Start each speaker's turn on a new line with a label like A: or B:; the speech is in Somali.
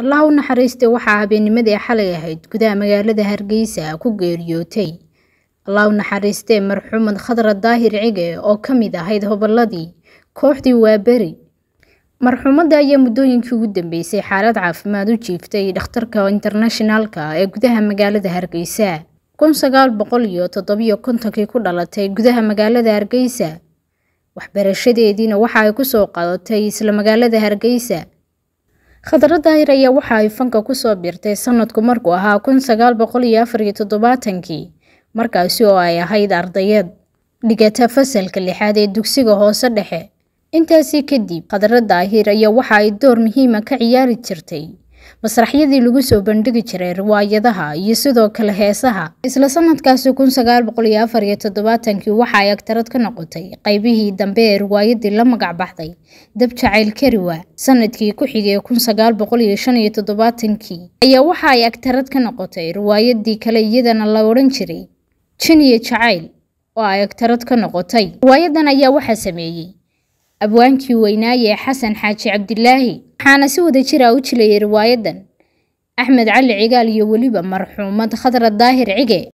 A: allah u naxariiste waxaa habeennimadii xalay ahayd gudaha magaalada hargeysa ku geeriyootay allah u naxariistee marxuumad khadra daahir cige oo ka mid ahayd hobolladii kooxdii waaberi marxuumadda ayaa muddooyinkii ugu dambeysay xaalad caafimaad u jiiftay dhakhtarka internashinaalka ah ee gudaha magaalada hargeysa kun sagaal boqol iyo toddobiyo kontonkii ku dhalatay gudaha magaalada hargeysa waxbarashadeediina waxa ay ku soo qadatay isla magaalada hargeysa khatarra daahir ayaa waxa ay fanka kusoo biirtay sanadku markuu ahaa kun sagaal boqol iyo afar iyo toddobaatankii markaasi oo ay ahayd ardayad dhigata fasalka lixaad ee dugsiga hoose dhexe intaasi kadib khatarra daahir ayaa waxa ay door muhiima ah ka ciyaari jirtay masraxyadii lagu soo bandhigi jiray riwaayadaha iyo sidoo kale heesaha isla sanadkaasi kun sagaal iyo afar waxa ay agtarad ka noqotay qaybihii dambe ee riwaayadii la magac baxday dab jacayl kariwa sanadkii ku xigay ayaa waxa ay agtarad ka noqotay riwaayadii kale iyadana la odhan jiray jin iyo jacayl oo ay agtarad ka noqotay riwaayadan ayaa waxaa sameeyey abwaankii weynaaye xasan xaaji cabdilaahi waxaana si wada jira ah u jilayay riwaayadan axmed cali cigaal iyo weliba marxuumad khadra daahir cige